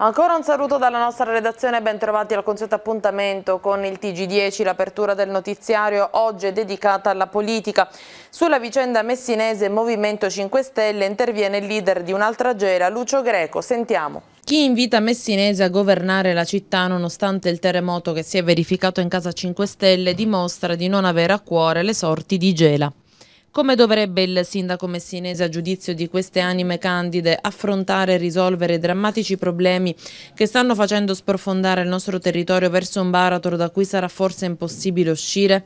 Ancora un saluto dalla nostra redazione, bentrovati al consueto appuntamento con il TG10, l'apertura del notiziario oggi è dedicata alla politica. Sulla vicenda messinese Movimento 5 Stelle interviene il leader di un'altra gela, Lucio Greco, sentiamo. Chi invita Messinese a governare la città nonostante il terremoto che si è verificato in casa 5 Stelle dimostra di non avere a cuore le sorti di Gela. Come dovrebbe il sindaco messinese a giudizio di queste anime candide affrontare e risolvere i drammatici problemi che stanno facendo sprofondare il nostro territorio verso un baratro da cui sarà forse impossibile uscire?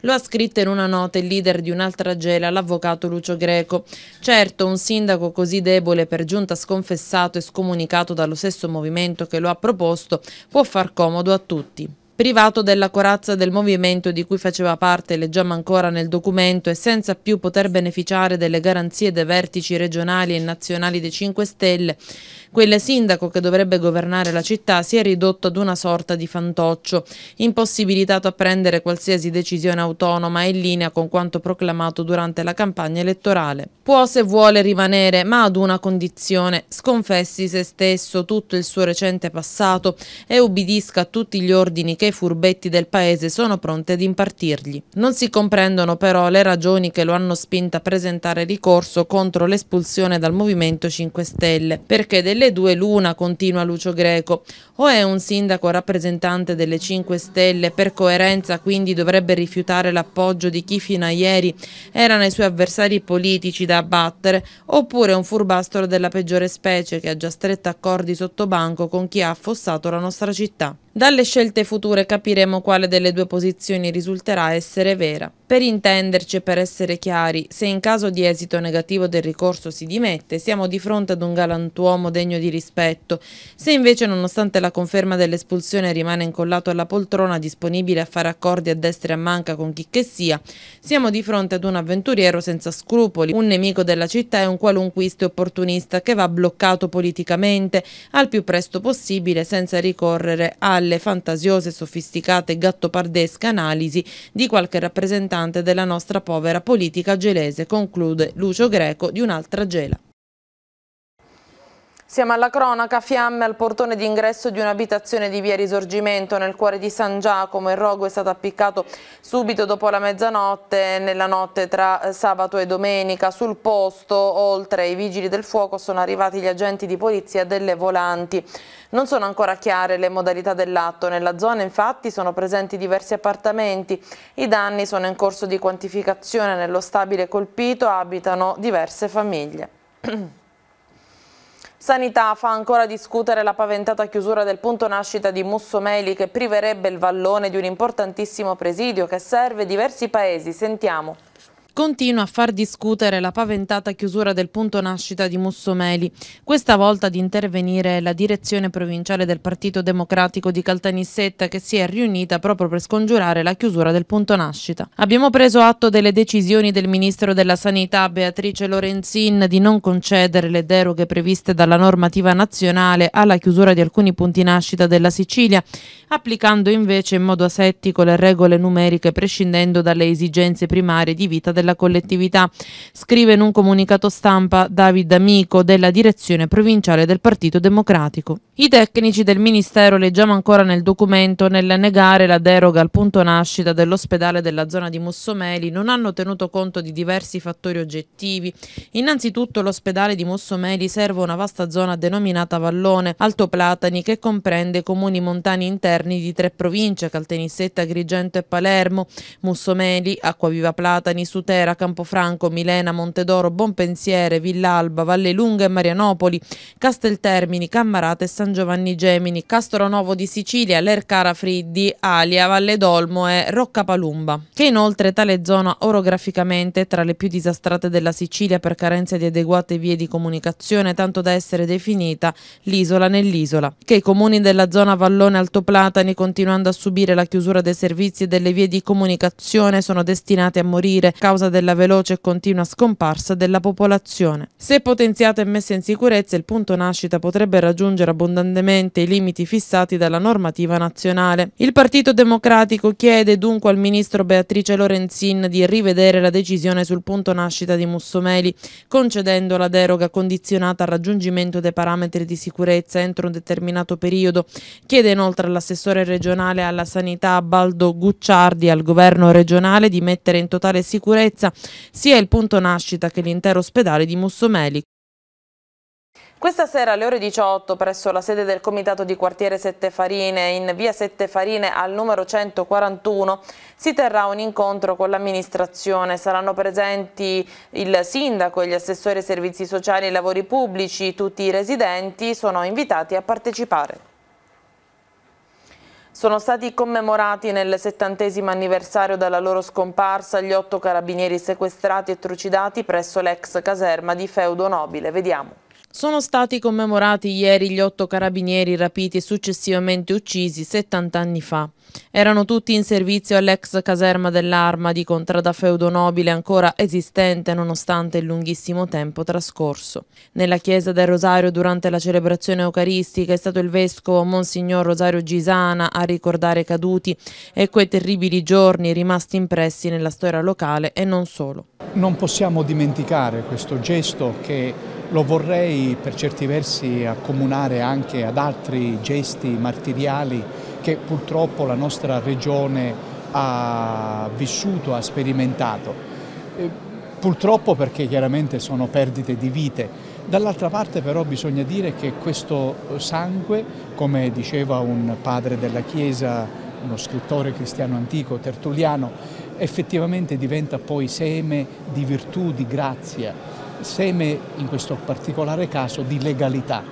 Lo ha scritto in una nota il leader di un'altra gela, l'avvocato Lucio Greco. Certo, un sindaco così debole per giunta sconfessato e scomunicato dallo stesso movimento che lo ha proposto può far comodo a tutti. Privato della corazza del movimento di cui faceva parte, leggiamo ancora nel documento, e senza più poter beneficiare delle garanzie dei vertici regionali e nazionali dei 5 Stelle, Quel sindaco che dovrebbe governare la città si è ridotto ad una sorta di fantoccio, impossibilitato a prendere qualsiasi decisione autonoma in linea con quanto proclamato durante la campagna elettorale. Può se vuole rimanere, ma ad una condizione, sconfessi se stesso tutto il suo recente passato e ubbidisca a tutti gli ordini che i furbetti del paese sono pronti ad impartirgli. Non si comprendono però le ragioni che lo hanno spinto a presentare ricorso contro l'espulsione dal Movimento 5 Stelle, perché delle delle due l'una, continua Lucio Greco. O è un sindaco rappresentante delle 5 Stelle, per coerenza quindi dovrebbe rifiutare l'appoggio di chi fino a ieri erano i suoi avversari politici da abbattere, oppure un furbastro della peggiore specie che ha già stretto accordi sottobanco con chi ha affossato la nostra città. Dalle scelte future capiremo quale delle due posizioni risulterà essere vera. Per intenderci e per essere chiari, se in caso di esito negativo del ricorso si dimette, siamo di fronte ad un galantuomo degno di rispetto. Se invece, nonostante la conferma dell'espulsione, rimane incollato alla poltrona disponibile a fare accordi a destra e a manca con chi che sia, siamo di fronte ad un avventuriero senza scrupoli, un nemico della città e un qualunquiste opportunista che va bloccato politicamente al più presto possibile senza ricorrere alle alle fantasiose, sofisticate e gattopardesche analisi di qualche rappresentante della nostra povera politica gelese, conclude Lucio Greco di un'altra gela. Siamo alla cronaca, fiamme al portone d'ingresso di un'abitazione di via Risorgimento nel cuore di San Giacomo. Il rogo è stato appiccato subito dopo la mezzanotte, nella notte tra eh, sabato e domenica. Sul posto, oltre ai vigili del fuoco, sono arrivati gli agenti di polizia delle volanti. Non sono ancora chiare le modalità dell'atto. Nella zona, infatti, sono presenti diversi appartamenti. I danni sono in corso di quantificazione. Nello stabile colpito abitano diverse famiglie. Sanità fa ancora discutere la paventata chiusura del punto nascita di Mussomeli che priverebbe il vallone di un importantissimo presidio che serve diversi paesi. Sentiamo continua a far discutere la paventata chiusura del punto nascita di Mussomeli. Questa volta ad intervenire la direzione provinciale del Partito Democratico di Caltanissetta che si è riunita proprio per scongiurare la chiusura del punto nascita. Abbiamo preso atto delle decisioni del Ministro della Sanità Beatrice Lorenzin di non concedere le deroghe previste dalla normativa nazionale alla chiusura di alcuni punti nascita della Sicilia, applicando invece in modo asettico le regole numeriche prescindendo dalle esigenze primarie di vita del della collettività, scrive in un comunicato stampa David Amico della direzione provinciale del Partito Democratico. I tecnici del Ministero, leggiamo ancora nel documento, nel negare la deroga al punto nascita dell'ospedale della zona di Mussomeli, non hanno tenuto conto di diversi fattori oggettivi. Innanzitutto l'ospedale di Mussomeli serve una vasta zona denominata Vallone, Alto Platani, che comprende comuni montani interni di tre province, Caltenissetta, Agrigento e Palermo, Mussomeli, Acquaviva Platani, Sutera, Matera, Campofranco, Milena, Montedoro, Bonpensiere, Villalba, Vallelunga e Marianopoli, Casteltermini, Cammarate, San Giovanni Gemini, Castoronovo di Sicilia, Lercara Friddi, Alia, Valle d'Olmo e Roccapalumba, che inoltre tale zona orograficamente è tra le più disastrate della Sicilia per carenza di adeguate vie di comunicazione, tanto da essere definita l'isola nell'isola, che i comuni della zona Vallone Altoplatani, continuando a subire la chiusura dei servizi e delle vie di comunicazione, sono destinati a morire causa causa della veloce e continua scomparsa della popolazione. Se potenziata e messa in sicurezza, il punto nascita potrebbe raggiungere abbondantemente i limiti fissati dalla normativa nazionale. Il Partito Democratico chiede dunque al ministro Beatrice Lorenzin di rivedere la decisione sul punto nascita di Mussomeli, concedendo la deroga condizionata al raggiungimento dei parametri di sicurezza entro un determinato periodo. Chiede inoltre all'assessore regionale alla sanità Baldo Gucciardi al governo regionale di mettere in totale sicurezza sicurezza sia il punto nascita che l'intero ospedale di Mussomeli, questa sera alle ore 18 presso la sede del comitato di quartiere Sette Farine in via Sette Farine al numero 141 si terrà un incontro con l'amministrazione. Saranno presenti il sindaco gli assessori ai servizi sociali e lavori pubblici. Tutti i residenti sono invitati a partecipare. Sono stati commemorati nel settantesimo anniversario della loro scomparsa gli otto carabinieri sequestrati e trucidati presso l'ex caserma di Feudo Nobile. Vediamo. Sono stati commemorati ieri gli otto carabinieri rapiti e successivamente uccisi 70 anni fa. Erano tutti in servizio all'ex caserma dell'Arma di contrada feudo nobile ancora esistente nonostante il lunghissimo tempo trascorso. Nella chiesa del Rosario durante la celebrazione eucaristica è stato il vescovo Monsignor Rosario Gisana a ricordare i caduti e quei terribili giorni rimasti impressi nella storia locale e non solo. Non possiamo dimenticare questo gesto che lo vorrei per certi versi accomunare anche ad altri gesti martiriali che purtroppo la nostra regione ha vissuto, ha sperimentato. Eh, purtroppo perché chiaramente sono perdite di vite, Dall'altra parte però bisogna dire che questo sangue, come diceva un padre della Chiesa, uno scrittore cristiano antico, Tertulliano, effettivamente diventa poi seme di virtù, di grazia seme, in questo particolare caso, di legalità.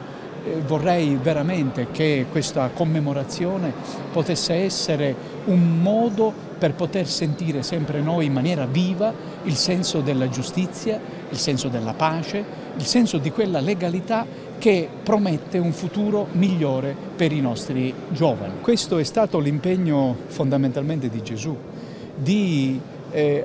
Eh, vorrei veramente che questa commemorazione potesse essere un modo per poter sentire sempre noi in maniera viva il senso della giustizia, il senso della pace, il senso di quella legalità che promette un futuro migliore per i nostri giovani. Questo è stato l'impegno fondamentalmente di Gesù, di eh,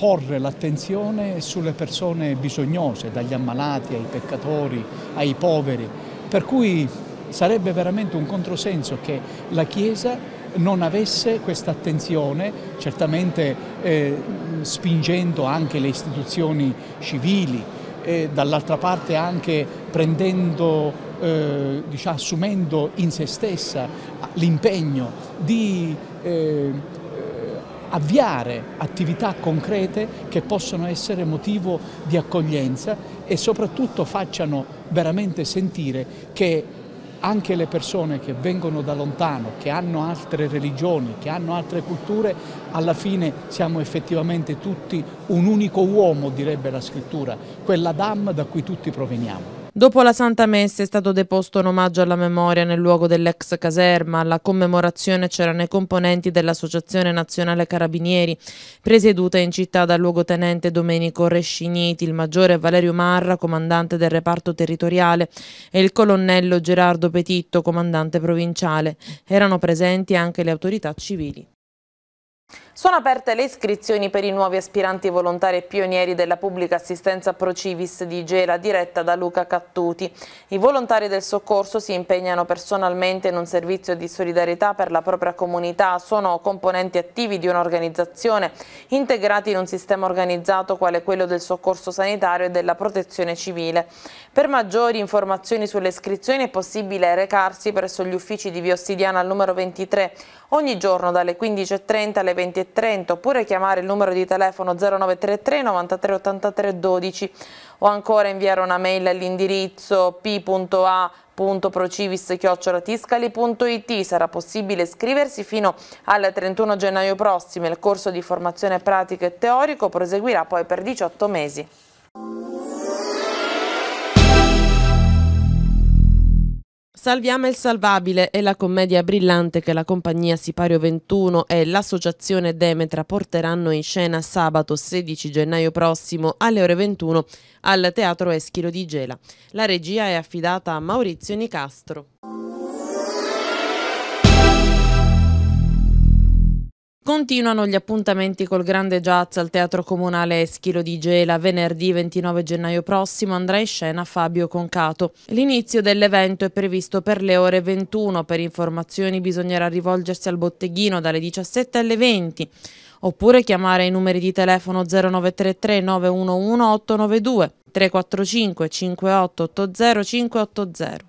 porre l'attenzione sulle persone bisognose, dagli ammalati ai peccatori, ai poveri, per cui sarebbe veramente un controsenso che la Chiesa non avesse questa attenzione, certamente eh, spingendo anche le istituzioni civili, e dall'altra parte anche prendendo, eh, diciamo, assumendo in se stessa l'impegno di eh, avviare attività concrete che possono essere motivo di accoglienza e soprattutto facciano veramente sentire che anche le persone che vengono da lontano, che hanno altre religioni, che hanno altre culture, alla fine siamo effettivamente tutti un unico uomo, direbbe la scrittura, quell'Adam da cui tutti proveniamo. Dopo la Santa Messa è stato deposto un omaggio alla memoria nel luogo dell'ex caserma. Alla commemorazione c'erano i componenti dell'Associazione Nazionale Carabinieri, presieduta in città dal luogotenente Domenico Resciniti, il maggiore Valerio Marra, comandante del reparto territoriale, e il colonnello Gerardo Petitto, comandante provinciale. Erano presenti anche le autorità civili. Sono aperte le iscrizioni per i nuovi aspiranti volontari e pionieri della pubblica assistenza Procivis di Gela diretta da Luca Cattuti. I volontari del soccorso si impegnano personalmente in un servizio di solidarietà per la propria comunità, sono componenti attivi di un'organizzazione integrati in un sistema organizzato quale quello del soccorso sanitario e della protezione civile. Per maggiori informazioni sulle iscrizioni è possibile recarsi presso gli uffici di Via Ossidiana al numero 23 ogni giorno dalle 15.30 alle 20.30 minuti e 30 oppure chiamare il numero di telefono 0933 93 83 12 o ancora inviare una mail all'indirizzo p.a www.procivis-tiscali.it sarà possibile iscriversi fino al 31 gennaio prossimo. Il corso di formazione pratico e teorico proseguirà poi per 18 mesi. Salviamo il salvabile è la commedia brillante che la compagnia Sipario 21 e l'associazione Demetra porteranno in scena sabato 16 gennaio prossimo alle ore 21 al Teatro Eschilo di Gela. La regia è affidata a Maurizio Nicastro. Continuano gli appuntamenti col grande jazz al Teatro Comunale Eschilo di Gela. Venerdì 29 gennaio prossimo andrà in scena Fabio Concato. L'inizio dell'evento è previsto per le ore 21. Per informazioni bisognerà rivolgersi al botteghino dalle 17 alle 20 oppure chiamare i numeri di telefono 0933 911 892 345 5880 580.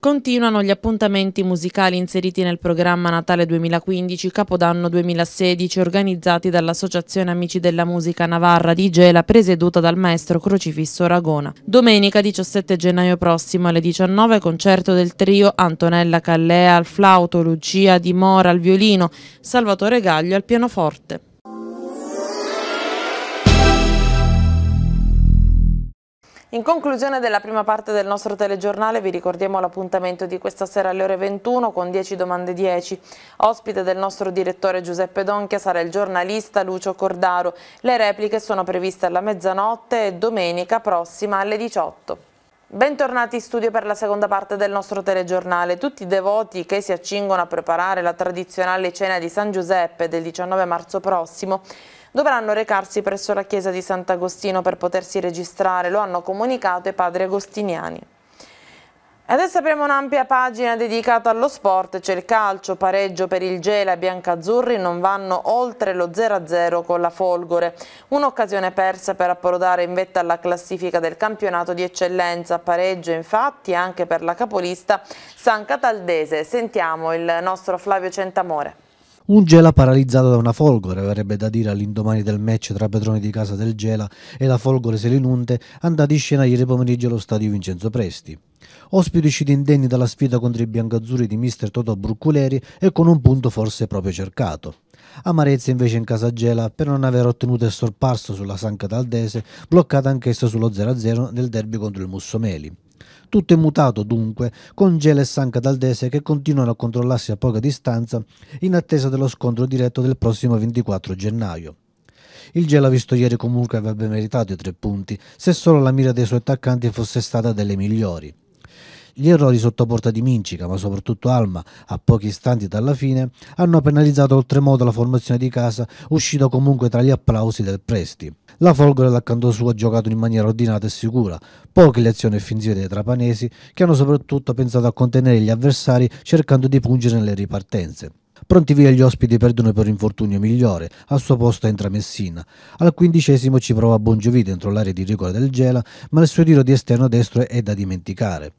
Continuano gli appuntamenti musicali inseriti nel programma Natale 2015 Capodanno 2016 organizzati dall'Associazione Amici della Musica Navarra di Gela presieduta dal maestro Crocifisso Aragona. Domenica 17 gennaio prossimo alle 19 concerto del trio Antonella Callea al flauto, Lucia Di Mora al violino, Salvatore Gaglio al pianoforte. In conclusione della prima parte del nostro telegiornale vi ricordiamo l'appuntamento di questa sera alle ore 21 con 10 domande 10. Ospite del nostro direttore Giuseppe Donchia sarà il giornalista Lucio Cordaro. Le repliche sono previste alla mezzanotte e domenica prossima alle 18. Bentornati in studio per la seconda parte del nostro telegiornale. Tutti i devoti che si accingono a preparare la tradizionale cena di San Giuseppe del 19 marzo prossimo dovranno recarsi presso la chiesa di Sant'Agostino per potersi registrare, lo hanno comunicato i padri agostiniani. Adesso apriamo un'ampia pagina dedicata allo sport, c'è il calcio, pareggio per il Gela e Biancazzurri non vanno oltre lo 0-0 con la Folgore, un'occasione persa per approdare in vetta alla classifica del campionato di eccellenza, pareggio infatti anche per la capolista San Cataldese, sentiamo il nostro Flavio Centamore. Un Gela paralizzato da una folgore, verrebbe da dire all'indomani del match tra padroni di casa del Gela e la folgore Selinunte, andata in scena ieri pomeriggio allo stadio Vincenzo Presti. Ospiti usciti indenni dalla sfida contro i biancazzurri di mister Toto Brucculeri e con un punto forse proprio cercato. Amarezza invece in casa Gela per non aver ottenuto il sorpasso sulla San Cataldese, bloccata anch'essa sullo 0-0 nel derby contro il Mussomeli. Tutto è mutato dunque, con Gela e San Daldese che continuano a controllarsi a poca distanza in attesa dello scontro diretto del prossimo 24 gennaio. Il Gela visto ieri comunque avrebbe meritato i tre punti, se solo la mira dei suoi attaccanti fosse stata delle migliori. Gli errori sotto porta di Mincica, ma soprattutto Alma, a pochi istanti dalla fine, hanno penalizzato oltremodo la formazione di casa, uscito comunque tra gli applausi del Presti. La Folgore dal suo ha giocato in maniera ordinata e sicura, poche le azioni offensive dei trapanesi, che hanno soprattutto pensato a contenere gli avversari cercando di pungere nelle ripartenze. Pronti via gli ospiti perdono per infortunio migliore, al suo posto entra Messina. Al quindicesimo ci prova Bongiovi dentro l'area di rigore del Gela, ma il suo tiro di esterno destro è da dimenticare.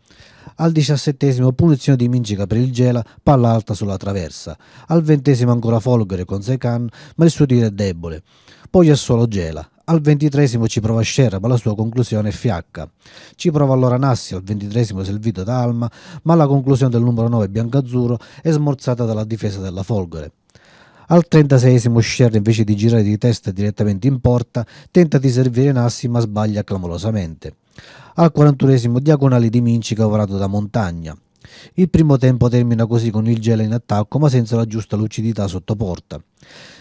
Al diciassettesimo punizione di Mincica per il Gela, palla alta sulla traversa. Al ventesimo ancora Folgore con Secan, ma il suo tiro è debole. Poi è solo Gela. Al ventitresimo ci prova Scerra, ma la sua conclusione è fiacca. Ci prova allora Nassi al ventitresimo servito da Alma, ma la conclusione del numero 9 Biancazzurro è smorzata dalla difesa della Folgore. Al 36esimo Scerra invece di girare di testa direttamente in porta tenta di servire Nassi ma sbaglia clamorosamente. Al 41esimo diagonale di Minci cavorato da Montagna. Il primo tempo termina così con il Gela in attacco ma senza la giusta lucidità sotto porta.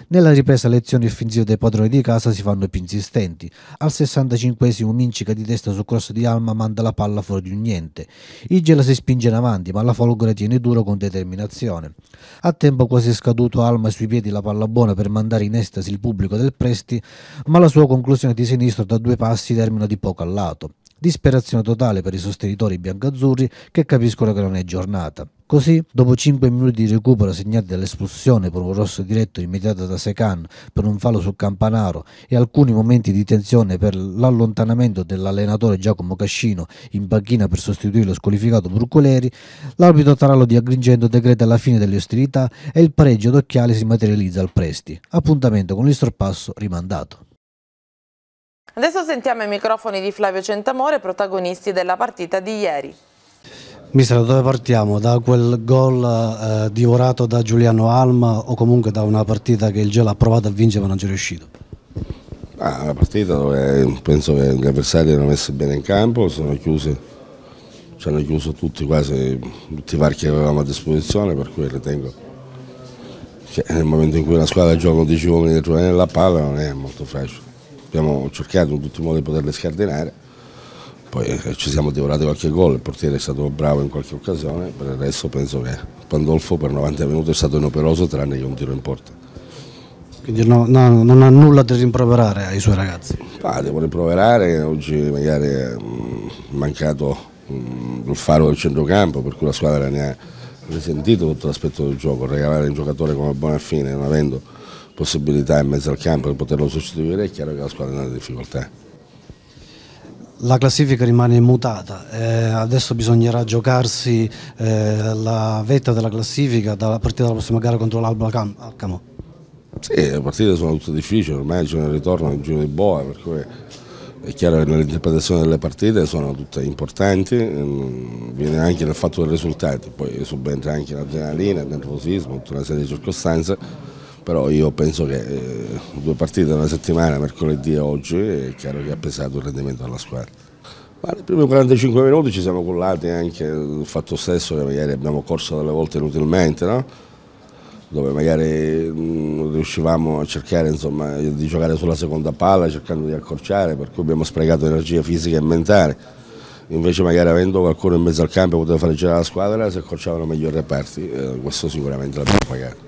Nella ripresa lezioni offensive dei padroni di casa si fanno più insistenti. Al 65esimo Mincica di testa sul cross di Alma manda la palla fuori di un niente. Il Gela si spinge in avanti ma la Folgore tiene duro con determinazione. A tempo quasi scaduto Alma sui piedi la palla buona per mandare in estasi il pubblico del Presti ma la sua conclusione di sinistro da due passi termina di poco al lato. Disperazione totale per i sostenitori biancazzurri che capiscono che non è giornata. Così, dopo 5 minuti di recupero segnati dall'espulsione per un rosso diretto immediato da Secan per un fallo sul Campanaro e alcuni momenti di tensione per l'allontanamento dell'allenatore Giacomo Cascino in panchina per sostituire lo squalificato Brucoleri, l'arbitro Tarallo di Agrigento decreta la fine delle ostilità e il pareggio d'occhiali si materializza al Presti. Appuntamento con il sorpasso rimandato. Adesso sentiamo i microfoni di Flavio Centamore, protagonisti della partita di ieri. Mister, da dove partiamo? Da quel gol eh, divorato da Giuliano Alma o comunque da una partita che il Gelo ha provato a vincere ma non ci è riuscito? Ah, una partita dove eh, penso che gli avversari erano messi bene in campo, sono chiuse ci hanno chiuso tutti, quasi tutti i varchi che avevamo a disposizione, per cui ritengo che nel momento in cui la squadra gioca 10 uomini dentro nella palla non è molto facile abbiamo cercato in tutti i modi di poterle scardinare, poi eh, ci siamo devorati qualche gol, il portiere è stato bravo in qualche occasione, per il resto penso che Pandolfo per 90 minuti è stato inoperoso tranne che un tiro in porta. Quindi no, no, non ha nulla da rimproverare ai suoi ragazzi? Ah, devo rimproverare, oggi magari è mm, mancato mm, il faro del centrocampo per cui la squadra ne ha risentito tutto l'aspetto del gioco, regalare un giocatore come buona fine non avendo possibilità in mezzo al campo per poterlo sostituire, è chiaro che la squadra è in difficoltà. La classifica rimane immutata, eh, adesso bisognerà giocarsi eh, la vetta della classifica dalla partita della prossima gara contro l'Alba Alcamo. Sì, le partite sono tutte difficili, ormai c'è un ritorno in giro di boa, per cui è chiaro che nell'interpretazione delle partite sono tutte importanti, ehm, viene anche nel fatto dei risultati, poi subentra anche l'adrenalina, il nervosismo, tutta una serie di circostanze però io penso che eh, due partite una settimana, mercoledì e oggi, è chiaro che ha pesato il rendimento della squadra. Ma nei primi 45 minuti ci siamo cullati anche il fatto stesso che magari abbiamo corso delle volte inutilmente, no? dove magari mh, mm, riuscivamo a cercare insomma, di giocare sulla seconda palla cercando di accorciare, per cui abbiamo sprecato energia fisica e mentale. Invece magari avendo qualcuno in mezzo al campo poteva fare girare la squadra si accorciavano meglio i reparti, eh, questo sicuramente l'abbiamo pagato.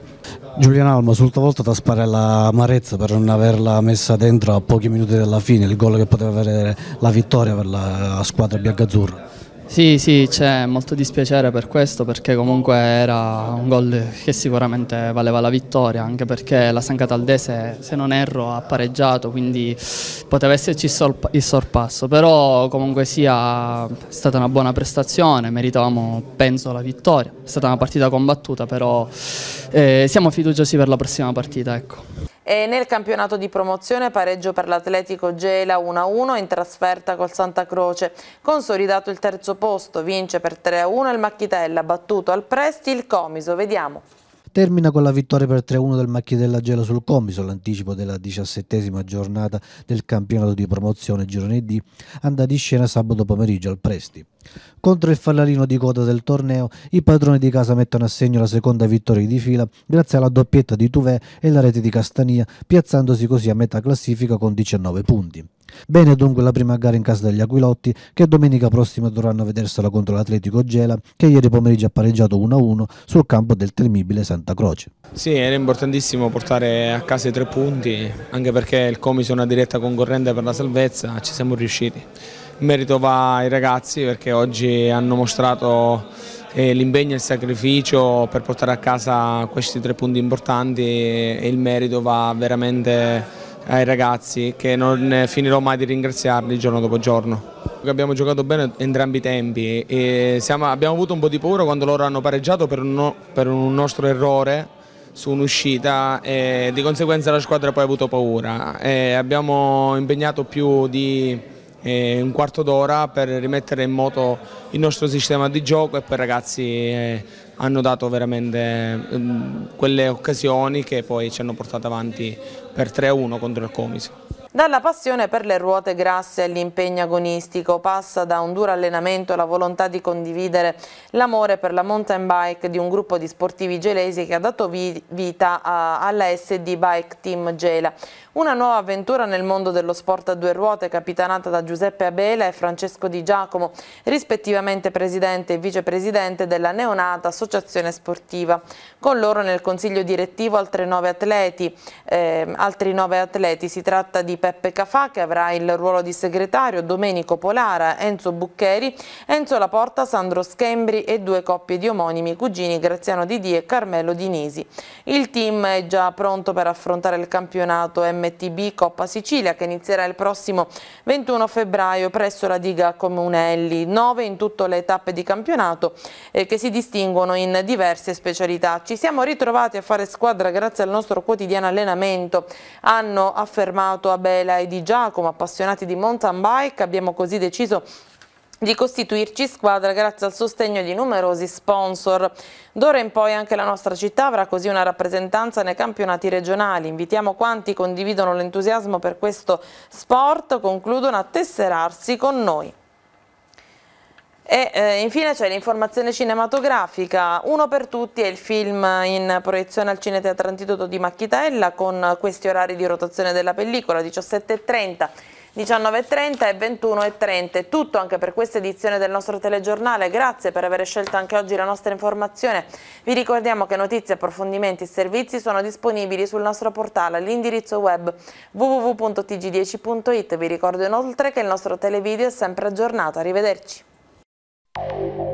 Giuliano Alma, sull'ultima volta traspare spara l'amarezza per non averla messa dentro a pochi minuti della fine, il gol che poteva avere la vittoria per la squadra biancazzurra. Sì, sì, c'è molto dispiacere per questo perché comunque era un gol che sicuramente valeva la vittoria, anche perché la San Cataldese, se non erro, ha pareggiato, quindi poteva esserci il sorpasso, però comunque sia è stata una buona prestazione, meritavamo, penso, la vittoria. È stata una partita combattuta, però eh, siamo fiduciosi per la prossima partita, ecco. E nel campionato di promozione pareggio per l'Atletico Gela 1-1 in trasferta col Santa Croce. Consolidato il terzo posto, vince per 3-1 il Macchitella, battuto al Presti il Comiso. Vediamo termina con la vittoria per 3-1 del Macchiadella Gela sul Comiso, l'anticipo della diciassettesima giornata del campionato di promozione Girone D, andata in scena sabato pomeriggio al Presti. Contro il fallarino di coda del torneo, i padroni di casa mettono a segno la seconda vittoria di fila grazie alla doppietta di Tuvé e la rete di Castania, piazzandosi così a metà classifica con 19 punti. Bene dunque la prima gara in casa degli Aquilotti, che domenica prossima dovranno vedersela contro l'Atletico Gela, che ieri pomeriggio ha pareggiato 1-1 sul campo del temibile Santa Croce. Sì, era importantissimo portare a casa i tre punti, anche perché il Comiso è una diretta concorrente per la salvezza, ci siamo riusciti. Il merito va ai ragazzi perché oggi hanno mostrato eh, l'impegno e il sacrificio per portare a casa questi tre punti importanti e il merito va veramente ai ragazzi che non eh, finirò mai di ringraziarli giorno dopo giorno. Abbiamo giocato bene entrambi i tempi e siamo, abbiamo avuto un po' di paura quando loro hanno pareggiato per un, per un nostro errore su un'uscita e di conseguenza la squadra poi ha avuto paura. E abbiamo impegnato più di eh, un quarto d'ora per rimettere in moto il nostro sistema di gioco e poi i ragazzi eh, hanno dato veramente eh, quelle occasioni che poi ci hanno portato avanti per 3-1 contro il Comiso. Dalla passione per le ruote grasse all'impegno agonistico passa da un duro allenamento la volontà di condividere l'amore per la mountain bike di un gruppo di sportivi gelesi che ha dato vita alla SD Bike Team Gela. Una nuova avventura nel mondo dello sport a due ruote capitanata da Giuseppe Abela e Francesco Di Giacomo, rispettivamente presidente e vicepresidente della neonata associazione sportiva. Con loro nel consiglio direttivo altri nove atleti, eh, altri nove atleti. si tratta di Peppe Cafà che avrà il ruolo di segretario, Domenico Polara, Enzo Buccheri, Enzo Laporta, Sandro Schembri e due coppie di omonimi cugini Graziano Didi e Carmelo Dinisi. Il team è già pronto per affrontare il campionato MTB Coppa Sicilia che inizierà il prossimo 21 febbraio presso la diga Comunelli, nove in tutte le tappe di campionato eh, che si distinguono in diverse specialità. Ci siamo ritrovati a fare squadra grazie al nostro quotidiano allenamento, hanno affermato a Berlino Isabella e di Giacomo, appassionati di mountain bike, abbiamo così deciso di costituirci squadra grazie al sostegno di numerosi sponsor. D'ora in poi anche la nostra città avrà così una rappresentanza nei campionati regionali. Invitiamo quanti condividono l'entusiasmo per questo sport, concludono a tesserarsi con noi. E eh, infine c'è l'informazione cinematografica, uno per tutti è il film in proiezione al Cineteatro Antidoto di Macchitella con questi orari di rotazione della pellicola 17.30. 19.30 e 21.30 tutto anche per questa edizione del nostro telegiornale grazie per aver scelto anche oggi la nostra informazione vi ricordiamo che notizie, approfondimenti e servizi sono disponibili sul nostro portale all'indirizzo web www.tg10.it vi ricordo inoltre che il nostro televideo è sempre aggiornato arrivederci Thank you.